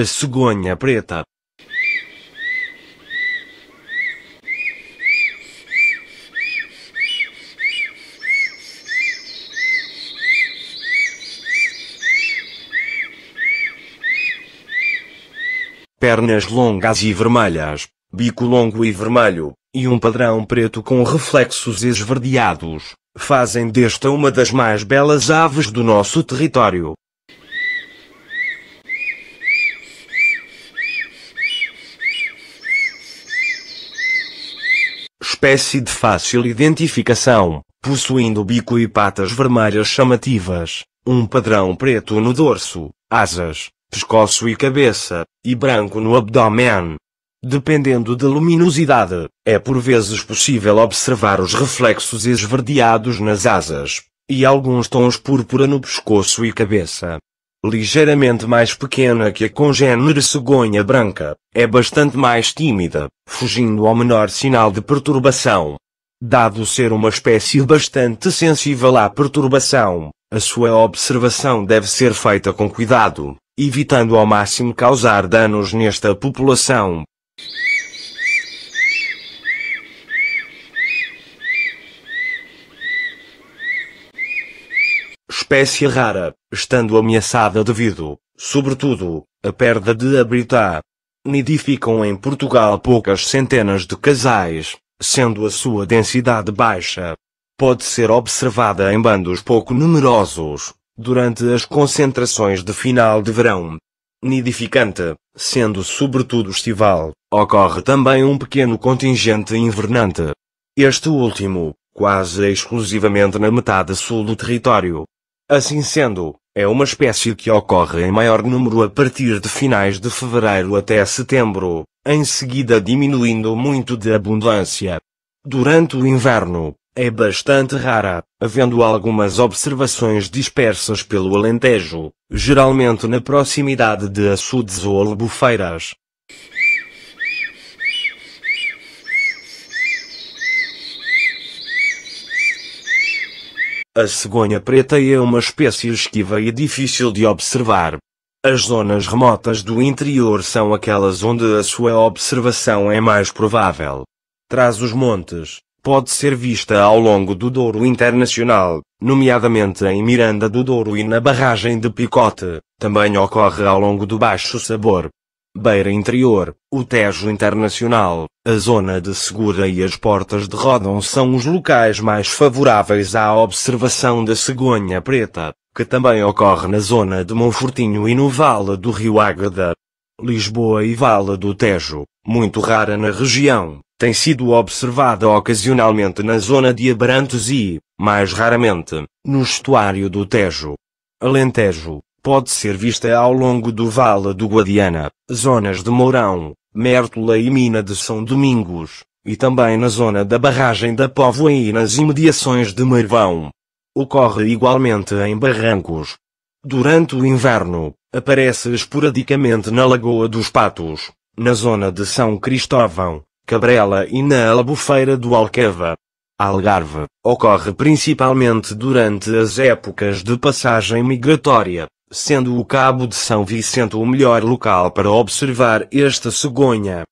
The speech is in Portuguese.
a cegonha preta. Pernas longas e vermelhas, bico longo e vermelho, e um padrão preto com reflexos esverdeados, fazem desta uma das mais belas aves do nosso território. espécie de fácil identificação, possuindo bico e patas vermelhas chamativas, um padrão preto no dorso, asas, pescoço e cabeça, e branco no abdômen. Dependendo da luminosidade, é por vezes possível observar os reflexos esverdeados nas asas, e alguns tons púrpura no pescoço e cabeça ligeiramente mais pequena que a congênere cegonha branca, é bastante mais tímida, fugindo ao menor sinal de perturbação. Dado ser uma espécie bastante sensível à perturbação, a sua observação deve ser feita com cuidado, evitando ao máximo causar danos nesta população. espécie rara, estando ameaçada devido, sobretudo, à perda de habitat. Nidificam em Portugal poucas centenas de casais, sendo a sua densidade baixa. Pode ser observada em bandos pouco numerosos, durante as concentrações de final de verão. Nidificante, sendo sobretudo estival, ocorre também um pequeno contingente invernante. Este último, quase exclusivamente na metade sul do território, Assim sendo, é uma espécie que ocorre em maior número a partir de finais de fevereiro até setembro, em seguida diminuindo muito de abundância. Durante o inverno, é bastante rara, havendo algumas observações dispersas pelo Alentejo, geralmente na proximidade de açudes ou albufeiras, A cegonha preta é uma espécie esquiva e difícil de observar. As zonas remotas do interior são aquelas onde a sua observação é mais provável. Traz os montes, pode ser vista ao longo do Douro Internacional, nomeadamente em Miranda do Douro e na barragem de Picote, também ocorre ao longo do Baixo Sabor. Beira Interior, o Tejo Internacional, a Zona de Segura e as Portas de Rodão são os locais mais favoráveis à observação da cegonha preta, que também ocorre na zona de Monfortinho e no Vale do Rio Águeda. Lisboa e Vale do Tejo, muito rara na região, tem sido observada ocasionalmente na zona de Abrantes e, mais raramente, no estuário do Tejo. Alentejo, pode ser vista ao longo do Vale do Guadiana, zonas de Mourão, Mértola e Mina de São Domingos, e também na zona da barragem da Póvoa e nas imediações de Marvão. Ocorre igualmente em barrancos. Durante o inverno, aparece esporadicamente na Lagoa dos Patos, na zona de São Cristóvão, Cabrela e na Albufeira do Alcava. Algarve, ocorre principalmente durante as épocas de passagem migratória, sendo o Cabo de São Vicente o melhor local para observar esta cegonha.